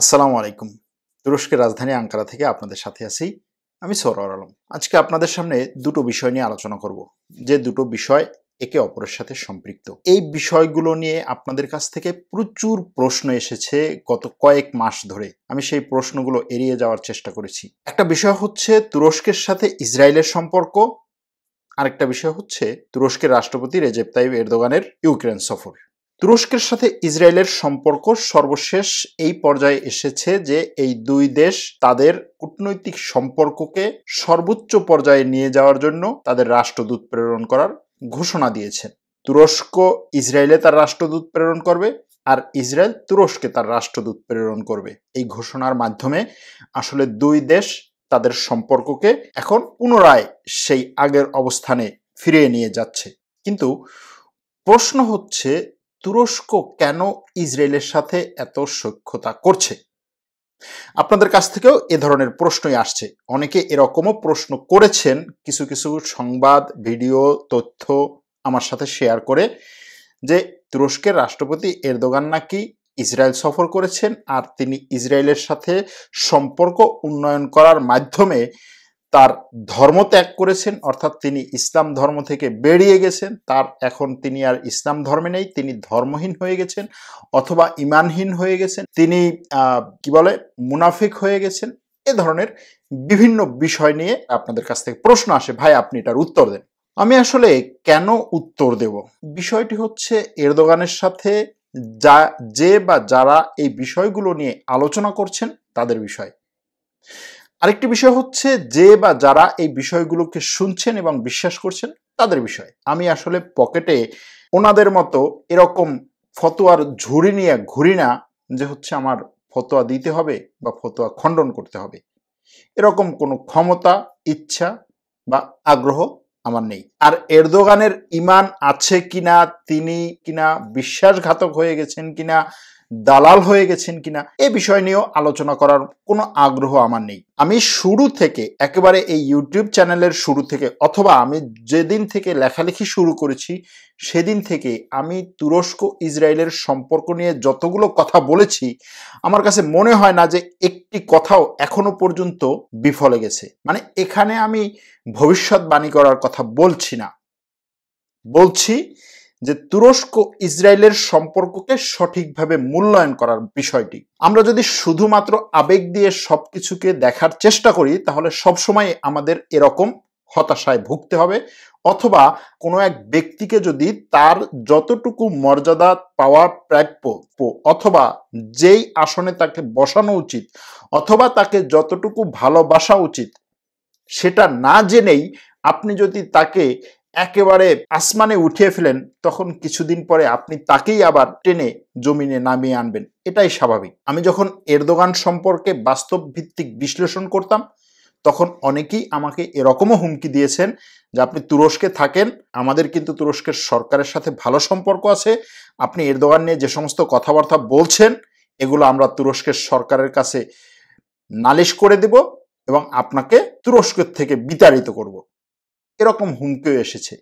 আসসালামু আলাইকুম তুরস্কের রাজধানী আঙ্কারা থেকে আপনাদের সাথে আছি আমি সরোয়ার আলম আজকে আপনাদের সামনে দুটো বিষয় নিয়ে আলোচনা করব যে দুটো বিষয় একে অপরের সাথে সম্পৃক্ত এই বিষয়গুলো নিয়ে আপনাদের কাছ থেকে প্রচুর প্রশ্ন এসেছে গত কয়েক মাস ধরে আমি সেই প্রশ্নগুলো এড়িয়ে যাওয়ার চেষ্টা করেছি একটা বিষয় হচ্ছে তুরস্কের সাথে ইসরায়েলের সম্পর্ক আরেকটা বিষয় হচ্ছে তুরস্কের রাষ্ট্রপতি রেজেপ তাইব এরদোগানের ইউক্রেন সফর তুরস্কের সাথে ইসরায়েলের সম্পর্ক সর্বশেষ এই পর্যায়ে এসেছে যে এই দুই দেশ তাদের কূটনৈতিক সম্পর্ককে সর্বোচ্চ পর্যায়ে নিয়ে যাওয়ার জন্য তাদের রাষ্ট্রদূত প্রেরণ করার ঘোষণা দিয়েছেন তুরস্ক ইসরায়েলে তার রাষ্ট্রদূত প্রেরণ করবে আর ইসরায়েল তুরস্কে তার রাষ্ট্রদূত প্রেরণ করবে এই ঘোষণার মাধ্যমে আসলে দুই দেশ তাদের সম্পর্ককে এখন পুনরায় সেই আগের অবস্থানে ফিরিয়ে নিয়ে যাচ্ছে কিন্তু প্রশ্ন হচ্ছে তুরস্ক কেন ইসরায়েলের সাথে এত সক্ষতা করছে আপনাদের কাছ থেকেও এ ধরনের প্রশ্নই আসছে অনেকে এরকমও প্রশ্ন করেছেন কিছু কিছু সংবাদ ভিডিও তথ্য আমার সাথে শেয়ার করে যে তুরস্কের রাষ্ট্রপতি এরদোগান নাকি ইসরায়েল সফর করেছেন আর তিনি ইসরায়েলের সাথে সম্পর্ক উন্নয়ন করার মাধ্যমে তার ধর্ম ত্যাগ করেছেন অর্থাৎ তিনি ইসলাম ধর্ম থেকে বেরিয়ে গেছেন তার এখন তিনি আর ইসলাম ধর্মে নেই তিনি ধর্মহীন হয়ে গেছেন অথবা ইমানহীন হয়ে গেছেন তিনি কি বলে মুনাফিক হয়ে গেছেন এ ধরনের বিভিন্ন বিষয় নিয়ে আপনাদের কাছ থেকে প্রশ্ন আসে ভাই আপনি এটার উত্তর দেন আমি আসলে কেন উত্তর দেব বিষয়টি হচ্ছে এরদোগানের সাথে যা যে বা যারা এই বিষয়গুলো নিয়ে আলোচনা করছেন তাদের বিষয় আরেকটি বিষয় হচ্ছে যে বা যারা এই বিষয়গুলোকে শুনছেন এবং বিশ্বাস করছেন তাদের বিষয় আমি আসলে পকেটে ওনাদের মতো এরকম ফতোয়ার ঝুড়ি নিয়ে ঘুরি না যে হচ্ছে আমার ফতোয়া দিতে হবে বা ফতোয়া খণ্ডন করতে হবে এরকম কোনো ক্ষমতা ইচ্ছা বা আগ্রহ আমার নেই আর এরদোগানের ইমান আছে কিনা তিনি কিনা বিশ্বাসঘাতক হয়ে গেছেন কিনা দালাল হয়ে গেছেন কিনা এ বিষয় নিয়েও আলোচনা করার কোনো আগ্রহ আমার নেই আমি শুরু থেকে একেবারে এই ইউটিউব চ্যানেলের শুরু থেকে অথবা আমি যেদিন থেকে লেখালেখি শুরু করেছি সেদিন থেকে আমি তুরস্ক ইসরায়েলের সম্পর্ক নিয়ে যতগুলো কথা বলেছি আমার কাছে মনে হয় না যে একটি কথাও এখনো পর্যন্ত বিফলে গেছে মানে এখানে আমি ভবিষ্যৎবাণী করার কথা বলছি না বলছি যে তুরস্ক ইসরায়েলের সম্পর্ককে সঠিকভাবে মূল্যায়ন করার বিষয়টি আমরা যদি শুধুমাত্র আবেগ দিয়ে সব কিছুকে দেখার চেষ্টা করি তাহলে সবসময় আমাদের এরকম হতাশায় ভুগতে হবে অথবা কোনো এক ব্যক্তিকে যদি তার যতটুকু মর্যাদা পাওয়া প্রাপ্য অথবা যেই আসনে তাকে বসানো উচিত অথবা তাকে যতটুকু ভালোবাসা উচিত সেটা না জেনেই আপনি যদি তাকে একেবারে আসমানে উঠিয়ে ফেলেন তখন কিছুদিন পরে আপনি তাকেই আবার টেনে জমিনে নামিয়ে আনবেন এটাই স্বাভাবিক আমি যখন এরদোগান সম্পর্কে বাস্তব ভিত্তিক বিশ্লেষণ করতাম তখন অনেকেই আমাকে এরকমও হুমকি দিয়েছেন যে আপনি তুরস্কে থাকেন আমাদের কিন্তু তুরস্কের সরকারের সাথে ভালো সম্পর্ক আছে আপনি এরদোগান নিয়ে যে সমস্ত কথাবার্তা বলছেন এগুলো আমরা তুরস্কের সরকারের কাছে নালিশ করে দেব এবং আপনাকে তুরস্কের থেকে বিতাড়িত করব। এরকম হুমকিও এসেছে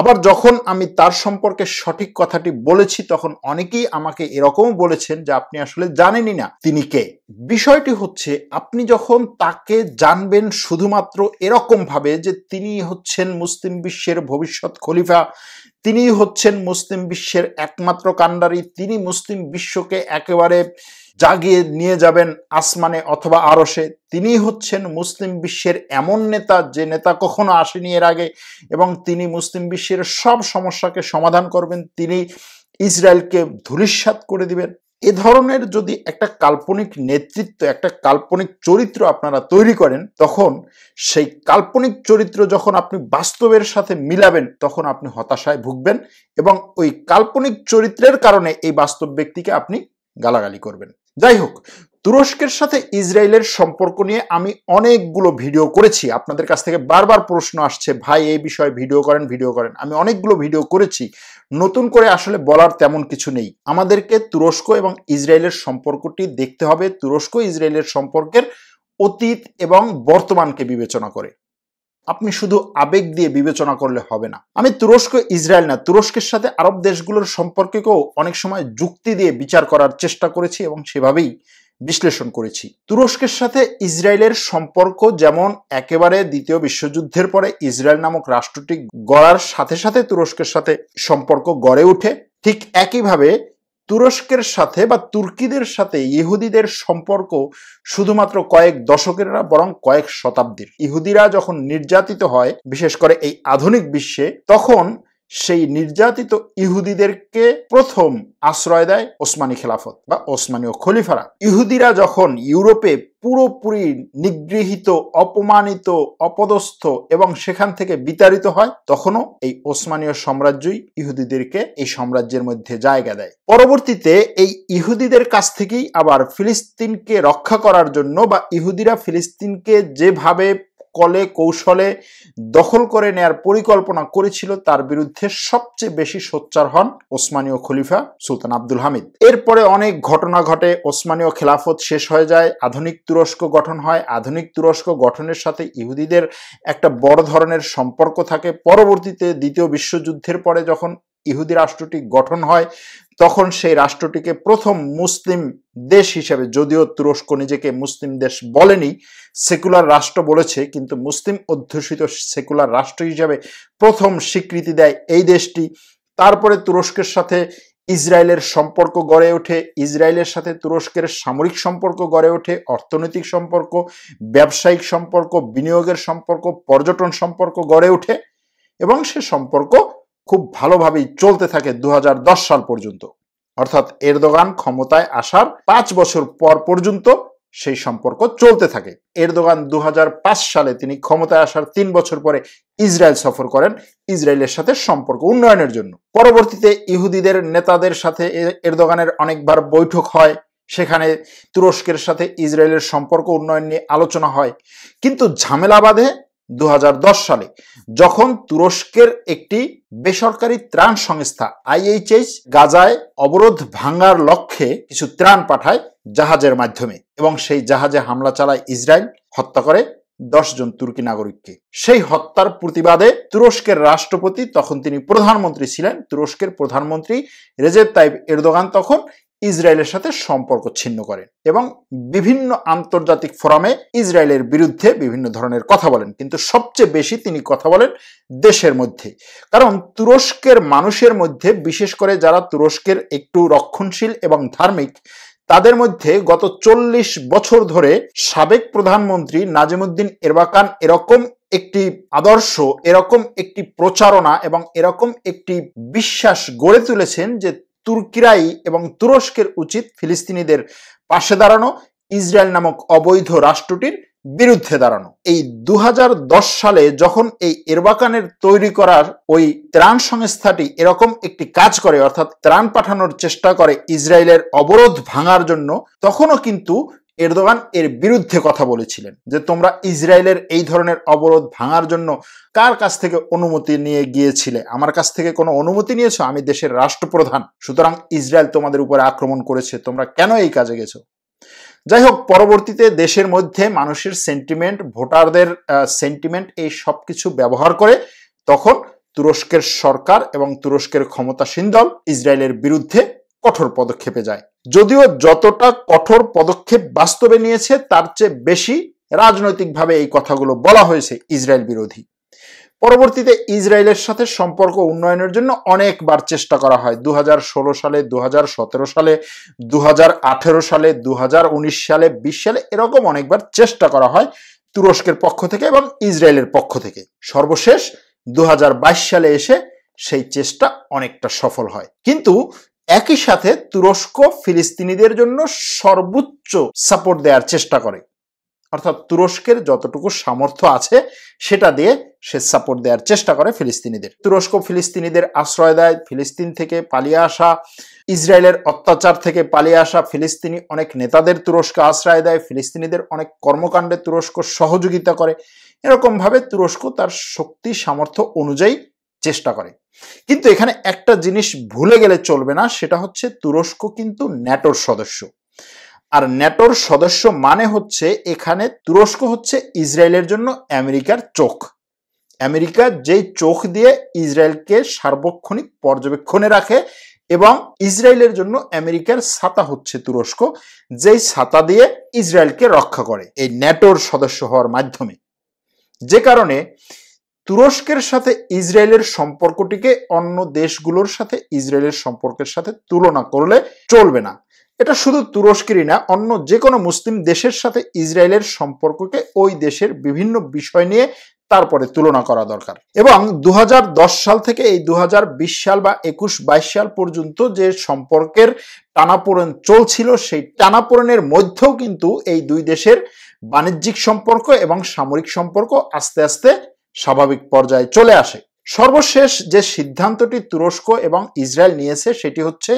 আবার যখন আমি তার সম্পর্কে সঠিক কথাটি বলেছি তখন অনেকেই আমাকে এরকম বলেছেন যে আপনি আসলে জানেনই না তিনি কে বিষয়টি হচ্ছে আপনি যখন তাকে জানবেন শুধুমাত্র এরকম ভাবে যে তিনি হচ্ছেন মুসলিম বিশ্বের ভবিষ্যৎ খলিফা তিনি হচ্ছেন মুসলিম বিশ্বের একমাত্র কান্ডারি তিনি মুসলিম বিশ্বকে একেবারে জাগিয়ে নিয়ে যাবেন আসমানে অথবা আরসে তিনি হচ্ছেন মুসলিম বিশ্বের এমন নেতা যে নেতা কখনো আসেনি এর আগে এবং তিনি মুসলিম বিশ্বের সব সমস্যাকে সমাধান করবেন তিনি ইসরায়েলকে ধূলিসাৎ করে দিবেন এ ধরনের যদি একটা কাল্পনিক নেতৃত্ব একটা কাল্পনিক চরিত্র আপনারা তৈরি করেন তখন সেই কাল্পনিক চরিত্র যখন আপনি বাস্তবের সাথে মিলাবেন তখন আপনি হতাশায় ভুগবেন এবং ওই কাল্পনিক চরিত্রের কারণে এই বাস্তব ব্যক্তিকে আপনি গালাগালি করবেন যাই হোক তুরস্কের সাথে ইসরায়েলের সম্পর্ক নিয়ে আমি অনেকগুলো ভিডিও করেছি আপনাদের কাছ থেকে বারবার প্রশ্ন আসছে ভাই এই বিষয়ে ভিডিও করেন ভিডিও করেন আমি অনেকগুলো ভিডিও করেছি নতুন করে আসলে বলার তেমন কিছু নেই আমাদেরকে তুরস্ক এবং ইসরায়েলের সম্পর্কটি দেখতে হবে তুরস্ক ইসরায়েলের সম্পর্কের অতীত এবং বর্তমানকে বিবেচনা করে আপনি শুধু আবেগ দিয়ে বিবেচনা করলে হবে না আমি তুরস্ক ইসরায়েল না তুরস্কের সাথে আরব দেশগুলোর সম্পর্কেও অনেক সময় যুক্তি দিয়ে বিচার করার চেষ্টা করেছি এবং সেভাবেই বিশ্লেষণ করেছি তুরস্কের সাথে ইসরায়েলের সম্পর্ক যেমন একেবারে দ্বিতীয় বিশ্বযুদ্ধের পরে ইসরায়েল নামক রাষ্ট্রটি গড়ার সাথে সাথে তুরস্কের সাথে সম্পর্ক গড়ে ওঠে ঠিক একইভাবে তুরস্কের সাথে বা তুর্কিদের সাথে ইহুদিদের সম্পর্ক শুধুমাত্র কয়েক দশকের না বরং কয়েক শতাব্দীর ইহুদিরা যখন নির্যাতিত হয় বিশেষ করে এই আধুনিক বিশ্বে তখন সেই নির্যাতিত ইহুদিদেরকে প্রথম আশ্রয় দেয় ওসমানী খেলাফত বা ওসমানীয় খলিফারা ইহুদিরা যখন ইউরোপে পুরোপুরি নিগৃহীত অপমানিত অপদস্থ এবং সেখান থেকে বিতাড়িত হয় তখনও এই ওসমানীয় সাম্রাজ্যই ইহুদিদেরকে এই সাম্রাজ্যের মধ্যে জায়গা দেয় পরবর্তীতে এই ইহুদিদের কাছ থেকেই আবার ফিলিস্তিনকে রক্ষা করার জন্য বা ইহুদিরা ফিলিস্তিনকে যেভাবে কলে কৌশলে দখল করে নেয়ার পরিকল্পনা করেছিল তার বিরুদ্ধে সবচেয়ে বেশি সোচ্চার হন ওসমানীয় খলিফা সুলতান আব্দুল হামিদ এরপরে অনেক ঘটনা ঘটে ওসমানীয় খেলাফত শেষ হয়ে যায় আধুনিক তুরস্ক গঠন হয় আধুনিক তুরস্ক গঠনের সাথে ইহুদিদের একটা বড় ধরনের সম্পর্ক থাকে পরবর্তীতে দ্বিতীয় বিশ্বযুদ্ধের পরে যখন ইহুদি রাষ্ট্রটি গঠন হয় তখন সেই রাষ্ট্রটিকে প্রথম মুসলিম দেশ হিসেবে যদিও তুরস্ক নিজেকে মুসলিম দেশ বলেনি সেকুলার রাষ্ট্র বলেছে কিন্তু মুসলিম অধ্যুষিত সেকুলার রাষ্ট্র হিসেবে প্রথম স্বীকৃতি দেয় এই দেশটি তারপরে তুরস্কের সাথে ইসরায়েলের সম্পর্ক গড়ে ওঠে ইসরায়েলের সাথে তুরস্কের সামরিক সম্পর্ক গড়ে ওঠে অর্থনৈতিক সম্পর্ক ব্যবসায়িক সম্পর্ক বিনিয়োগের সম্পর্ক পর্যটন সম্পর্ক গড়ে ওঠে এবং সে সম্পর্ক খুব ভালোভাবেই চলতে থাকে দু সাল পর্যন্ত অর্থাৎ এরদোগান ক্ষমতায় আসার পাঁচ বছর পর পর্যন্ত সেই সম্পর্ক চলতে থাকে এরদোগান দু সালে তিনি ক্ষমতায় আসার তিন বছর পরে ইসরায়েল সফর করেন ইসরায়েলের সাথে সম্পর্ক উন্নয়নের জন্য পরবর্তীতে ইহুদিদের নেতাদের সাথে এরদোগানের অনেকবার বৈঠক হয় সেখানে তুরস্কের সাথে ইসরায়েলের সম্পর্ক উন্নয়ন নিয়ে আলোচনা হয় কিন্তু ঝামেলা বাঁধে 2010 সালে যখন তুরস্কের একটি বেসরকারি ত্রাণ সংস্থা আইএইচএস গাজায় অবরোধ ভাঙার লক্ষ্যে কিছু ত্রাণ পাঠায় জাহাজের মাধ্যমে এবং সেই জাহাজে হামলা চালায় ইসরায়েল হত্যা করে জন তুর্কি নাগরিককে সেই হত্যার প্রতিবাদে তুরস্কের রাষ্ট্রপতি তখন তিনি প্রধানমন্ত্রী ছিলেন তুরস্কের প্রধানমন্ত্রী রেজেব তাইব এরদোগান তখন ইসরায়েলের সাথে সম্পর্ক ছিন্ন করেন এবং বিভিন্ন আন্তর্জাতিক ফোরামে ইসরায়েলের বিরুদ্ধে বিভিন্ন ধরনের কথা বলেন কিন্তু সবচেয়ে বেশি তিনি কথা বলেন দেশের মধ্যে কারণ তুরস্কের মানুষের মধ্যে বিশেষ করে যারা তুরস্কের একটু রক্ষণশীল এবং ধার্মিক তাদের মধ্যে গত চল্লিশ বছর ধরে সাবেক প্রধানমন্ত্রী নাজিমুদ্দিন এরবাকান এরকম একটি আদর্শ এরকম একটি প্রচারণা এবং এরকম একটি বিশ্বাস গড়ে তুলেছেন যে তুর্কিরাই এবং তুরস্কের উচিত ফিলিস্তিনিদের পাশে দাঁড়ানো ইসরায়েল নামক অবৈধ রাষ্ট্রটির বিরুদ্ধে দাঁড়ানো এই দু সালে যখন এই এরবাকানের তৈরি করার ওই ত্রাণ সংস্থাটি এরকম একটি কাজ করে অর্থাৎ ত্রাণ পাঠানোর চেষ্টা করে ইসরায়েলের অবরোধ ভাঙার জন্য তখনও কিন্তু এরদোগান এর বিরুদ্ধে কথা বলেছিলেন যে তোমরা ইসরায়েলের এই ধরনের অবরোধ ভাঙার জন্য কার কাছ থেকে অনুমতি নিয়ে গিয়েছিলে আমার কাছ থেকে কোনো অনুমতি নিয়েছো আমি দেশের রাষ্ট্রপ্রধান সুতরাং ইসরায়েল তোমাদের উপরে আক্রমণ করেছে তোমরা কেন এই কাজে গেছো যাই হোক পরবর্তীতে দেশের মধ্যে মানুষের সেন্টিমেন্ট ভোটারদের সেন্টিমেন্ট এই সব কিছু ব্যবহার করে তখন তুরস্কের সরকার এবং তুরস্কের ক্ষমতাসীন দল ইসরায়েলের বিরুদ্ধে কঠোর পদক্ষেপে যায় যদিও যতটা কঠোর পদক্ষেপ বাস্তবে নিয়েছে তার চেয়ে বেশি রাজনৈতিকভাবে এই কথাগুলো বলা হয়েছে ইসরায়েল বিরোধী পরবর্তীতে ইসরায়েলের সাথে সম্পর্ক উন্নয়নের জন্য অনেকবার চেষ্টা করা হয় দু সালে দু সালে দু সালে দু সালে বিশ সালে এরকম অনেকবার চেষ্টা করা হয় তুরস্কের পক্ষ থেকে এবং ইসরায়েলের পক্ষ থেকে সর্বশেষ দু সালে এসে সেই চেষ্টা অনেকটা সফল হয় কিন্তু একই সাথে তুরস্ক ফিলিস্তিনিদের জন্য সর্বোচ্চ সাপোর্ট দেওয়ার চেষ্টা করে অর্থাৎ তুরস্কের যতটুকু সামর্থ্য আছে সেটা দিয়ে সে সাপোর্ট দেওয়ার চেষ্টা করে ফিলিস্তিনিদের তুরস্ক ফিলিস্তিনিদের আশ্রয় দেয় ফিলিস্তিন থেকে পালিয়ে আসা ইসরায়েলের অত্যাচার থেকে পালিয়ে আসা ফিলিস্তিনি অনেক নেতাদের তুরস্ক আশ্রয় দেয় ফিলিস্তিনিদের অনেক কর্মকাণ্ডে তুরস্ক সহযোগিতা করে এরকমভাবে তুরস্ক তার শক্তি সামর্থ্য অনুযায়ী চেষ্টা করে কিন্তু এখানে একটা জিনিস ভুলে গেলে চলবে না সেটা হচ্ছে তুরস্ক কিন্তু ন্যাটোর সদস্য আর ন্যাটোর সদস্য মানে হচ্ছে এখানে তুরস্ক হচ্ছে ইসরায়েলের জন্য আমেরিকার চোখ আমেরিকা যেই চোখ দিয়ে ইসরায়েলকে সার্বক্ষণিক পর্যবেক্ষণে রাখে এবং ইসরায়েলের জন্য আমেরিকার ছাতা হচ্ছে তুরস্ক যেই ছাতা দিয়ে ইসরায়েলকে রক্ষা করে এই ন্যাটোর সদস্য হওয়ার মাধ্যমে যে কারণে তুরস্কের সাথে ইসরায়েলের সম্পর্কটিকে অন্য দেশগুলোর সাথে ইসরায়েলের সম্পর্কের সাথে তুলনা করলে চলবে না এটা শুধু তুরস্কেরই না অন্য যে কোনো মুসলিম দেশের সাথে ইসরায়েলের সম্পর্ককে ওই দেশের বিভিন্ন বিষয় নিয়ে তারপরে তুলনা করা দরকার এবং দু সাল থেকে এই দু সাল বা একুশ বাইশ সাল পর্যন্ত যে সম্পর্কের টানাপোড়েন চলছিল সেই টানাপোড়েনের মধ্যেও কিন্তু এই দুই দেশের বাণিজ্যিক সম্পর্ক এবং সামরিক সম্পর্ক আস্তে আস্তে স্বাভাবিক পর্যায়ে চলে আসে সর্বশেষ যে সিদ্ধান্তটি তুরস্ক এবং ইসরায়েল নিয়েছে সেটি হচ্ছে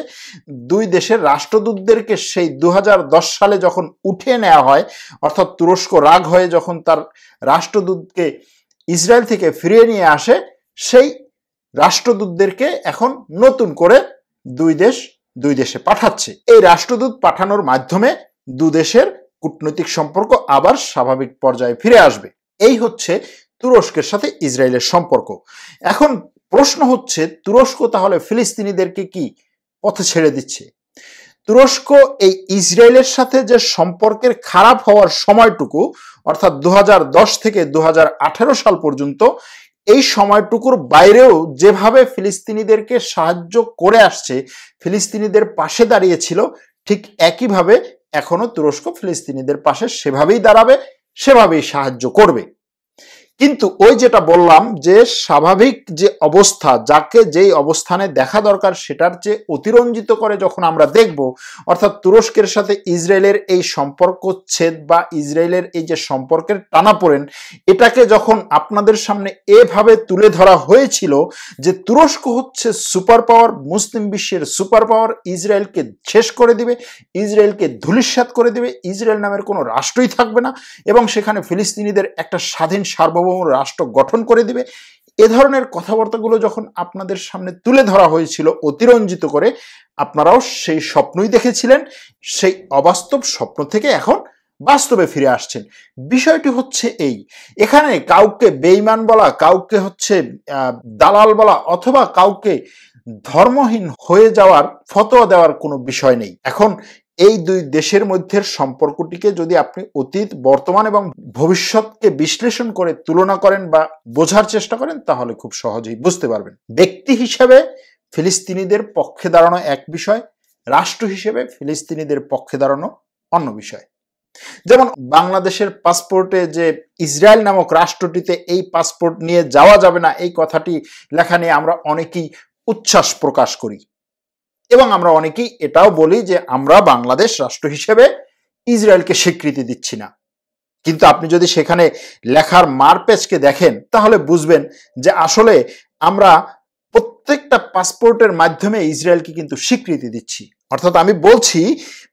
দুই দেশের রাষ্ট্রদূতদেরকে সেই দু সালে যখন উঠে নেওয়া হয় অর্থাৎ তুরস্ক রাগ হয়ে যখন তার রাষ্ট্রদূতকে ইসরায়েল থেকে ফিরিয়ে নিয়ে আসে সেই রাষ্ট্রদূতদেরকে এখন নতুন করে দুই দেশ দুই দেশে পাঠাচ্ছে এই রাষ্ট্রদূত পাঠানোর মাধ্যমে দু দেশের কূটনৈতিক সম্পর্ক আবার স্বাভাবিক পর্যায়ে ফিরে আসবে এই হচ্ছে তুরস্কের সাথে ইসরায়েলের সম্পর্ক এখন প্রশ্ন হচ্ছে তুরস্ক তাহলে ফিলিস্তিনিদেরকে কি পথে ছেড়ে দিচ্ছে তুরস্ক এই ইসরায়েলের সাথে যে সম্পর্কের খারাপ হওয়ার সময়টুকু অর্থাৎ দু থেকে দু সাল পর্যন্ত এই সময়টুকুর বাইরেও যেভাবে ফিলিস্তিনিদেরকে সাহায্য করে আসছে ফিলিস্তিনিদের পাশে দাঁড়িয়েছিল ঠিক একইভাবে এখনো তুরস্ক ফিলিস্তিনিদের পাশে সেভাবেই দাঁড়াবে সেভাবেই সাহায্য করবে কিন্তু ওই যেটা বললাম যে স্বাভাবিক যে অবস্থা যাকে যেই অবস্থানে দেখা দরকার সেটার চেয়ে অতিরঞ্জিত করে যখন আমরা দেখব অর্থাৎ তুরস্কের সাথে ইসরায়েলের এই সম্পর্ক ছেদ বা ইসরায়েলের এই যে সম্পর্কের টানাপোড়েন এটাকে যখন আপনাদের সামনে এভাবে তুলে ধরা হয়েছিল যে তুরস্ক হচ্ছে সুপার পাওয়ার মুসলিম বিশ্বের সুপার পাওয়ার ইসরায়েলকে শেষ করে দিবে ইসরায়েলকে ধুলিস্যাত করে দিবে ইসরায়েল নামের কোনো রাষ্ট্রই থাকবে না এবং সেখানে ফিলিস্তিনিদের একটা স্বাধীন সার্বভৌম সার্বভৌম রাষ্ট্র গঠন করে দিবে এ ধরনের কথাবার্তাগুলো যখন আপনাদের সামনে তুলে ধরা হয়েছিল অতিরঞ্জিত করে আপনারাও সেই স্বপ্নই দেখেছিলেন সেই অবাস্তব স্বপ্ন থেকে এখন বাস্তবে ফিরে আসছেন বিষয়টি হচ্ছে এই এখানে কাউকে বেইমান বলা কাউকে হচ্ছে দালাল বলা অথবা কাউকে ধর্মহীন হয়ে যাওয়ার ফতোয়া দেওয়ার কোনো বিষয় নেই এখন এই দুই দেশের মধ্যের সম্পর্কটিকে যদি আপনি অতীত বর্তমান এবং ভবিষ্যৎকে বিশ্লেষণ করে তুলনা করেন বা বোঝার চেষ্টা করেন তাহলে খুব সহজেই বুঝতে পারবেন ব্যক্তি হিসেবে ফিলিস্তিনিদের পক্ষে দাঁড়ানো এক বিষয় রাষ্ট্র হিসেবে ফিলিস্তিনিদের পক্ষে দাঁড়ানো অন্য বিষয় যেমন বাংলাদেশের পাসপোর্টে যে ইসরায়েল নামক রাষ্ট্রটিতে এই পাসপোর্ট নিয়ে যাওয়া যাবে না এই কথাটি লেখা নিয়ে আমরা অনেকেই উচ্ছ্বাস প্রকাশ করি এবং আমরা অনেকেই এটাও বলি যে আমরা বাংলাদেশ রাষ্ট্র হিসেবে ইসরায়েলকে স্বীকৃতি দিচ্ছি না কিন্তু আপনি যদি সেখানে লেখার মারপেজকে দেখেন তাহলে বুঝবেন যে আসলে আমরা প্রত্যেকটা পাসপোর্টের মাধ্যমে ইসরায়েলকে কিন্তু স্বীকৃতি দিচ্ছি অর্থাৎ আমি বলছি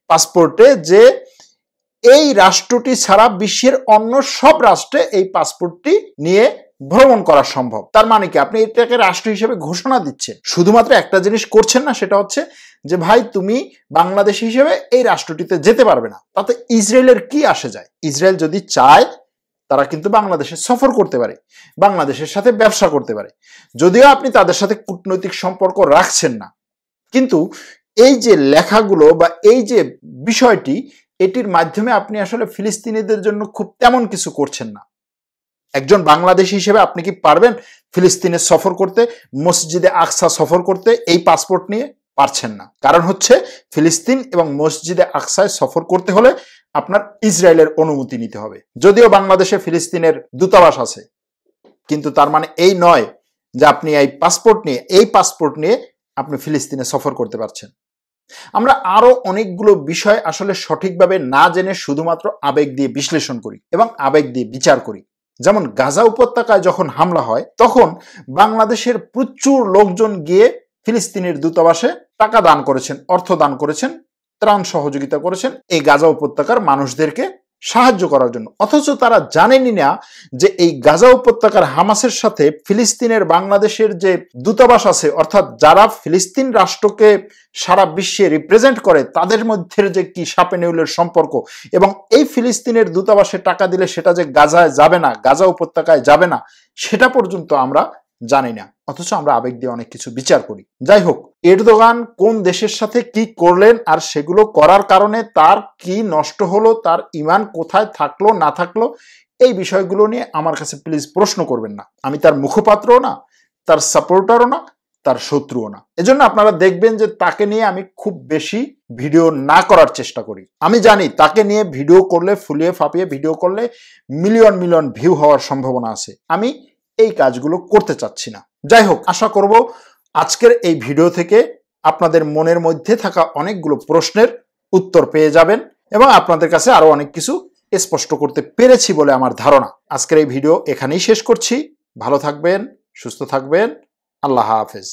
পাসপোর্টে যে এই রাষ্ট্রটি ছাড়া বিশ্বের অন্য সব রাষ্ট্রে এই পাসপোর্টটি নিয়ে ভ্রমণ করা সম্ভব তার মানে কি আপনি এটাকে রাষ্ট্র হিসেবে ঘোষণা দিচ্ছেন শুধুমাত্র একটা জিনিস করছেন না সেটা হচ্ছে যে ভাই তুমি বাংলাদেশ হিসেবে এই রাষ্ট্রটিতে যেতে পারবে না তাতে ইসরায়েলের কি আসে যায় ইসরায়েল যদি চায় তারা কিন্তু বাংলাদেশে সফর করতে পারে বাংলাদেশের সাথে ব্যবসা করতে পারে যদিও আপনি তাদের সাথে কূটনৈতিক সম্পর্ক রাখছেন না কিন্তু এই যে লেখাগুলো বা এই যে বিষয়টি এটির মাধ্যমে আপনি আসলে ফিলিস্তিনিদের জন্য খুব তেমন কিছু করছেন না একজন বাংলাদেশি হিসেবে আপনি কি পারবেন ফিলিস্তিনে সফর করতে মসজিদে আকসা সফর করতে এই পাসপোর্ট নিয়ে পারছেন না কারণ হচ্ছে ফিলিস্তিন এবং মসজিদে আকসায় সফর করতে হলে আপনার ইসরায়েলের অনুমতি নিতে হবে যদিও বাংলাদেশে ফিলিস্তিনের দূতাবাস আছে কিন্তু তার মানে এই নয় যে আপনি এই পাসপোর্ট নিয়ে এই পাসপোর্ট নিয়ে আপনি ফিলিস্তিনে সফর করতে পারছেন আমরা আরো অনেকগুলো বিষয় আসলে সঠিকভাবে না জেনে শুধুমাত্র আবেগ দিয়ে বিশ্লেষণ করি এবং আবেগ দিয়ে বিচার করি যেমন গাজা উপত্যকায় যখন হামলা হয় তখন বাংলাদেশের প্রচুর লোকজন গিয়ে ফিলিস্তিনের দূতাবাসে টাকা দান করেছেন অর্থ দান করেছেন ত্রাণ সহযোগিতা করেছেন এই গাজা উপত্যকার মানুষদেরকে সাহায্য করার জন্য অথচ তারা জানেনি না যে এই গাজা উপত্যকার হামাসের সাথে ফিলিস্তিনের বাংলাদেশের যে দূতাবাস আছে অর্থাৎ যারা ফিলিস্তিন রাষ্ট্রকে সারা বিশ্বে রিপ্রেজেন্ট করে তাদের মধ্যে যে কি সাপে নেউলের সম্পর্ক এবং এই ফিলিস্তিনের দূতাবাসে টাকা দিলে সেটা যে গাজায় যাবে না গাজা উপত্যকায় যাবে না সেটা পর্যন্ত আমরা জানি না অথচ আমরা আবেগ দিয়ে অনেক কিছু বিচার করি যাই হোক এরদোগান কোন দেশের সাথে কি করলেন আর সেগুলো করার কারণে তার কি নষ্ট হলো তার ইমান কোথায় থাকলো না থাকলো এই বিষয়গুলো নিয়ে আমার কাছে প্লিজ প্রশ্ন করবেন না আমি তার মুখপাত্রও না তার সাপোর্টারও না তার শত্রুও না এজন্য আপনারা দেখবেন যে তাকে নিয়ে আমি খুব বেশি ভিডিও না করার চেষ্টা করি আমি জানি তাকে নিয়ে ভিডিও করলে ফুলিয়ে ফাঁপিয়ে ভিডিও করলে মিলিয়ন মিলিয়ন ভিউ হওয়ার সম্ভাবনা আছে আমি এই কাজগুলো করতে চাচ্ছি না যাই হোক আশা করব আজকের এই ভিডিও থেকে আপনাদের মনের মধ্যে থাকা অনেকগুলো প্রশ্নের উত্তর পেয়ে যাবেন এবং আপনাদের কাছে আরও অনেক কিছু স্পষ্ট করতে পেরেছি বলে আমার ধারণা আজকের এই ভিডিও এখানেই শেষ করছি ভালো থাকবেন সুস্থ থাকবেন আল্লাহ হাফেজ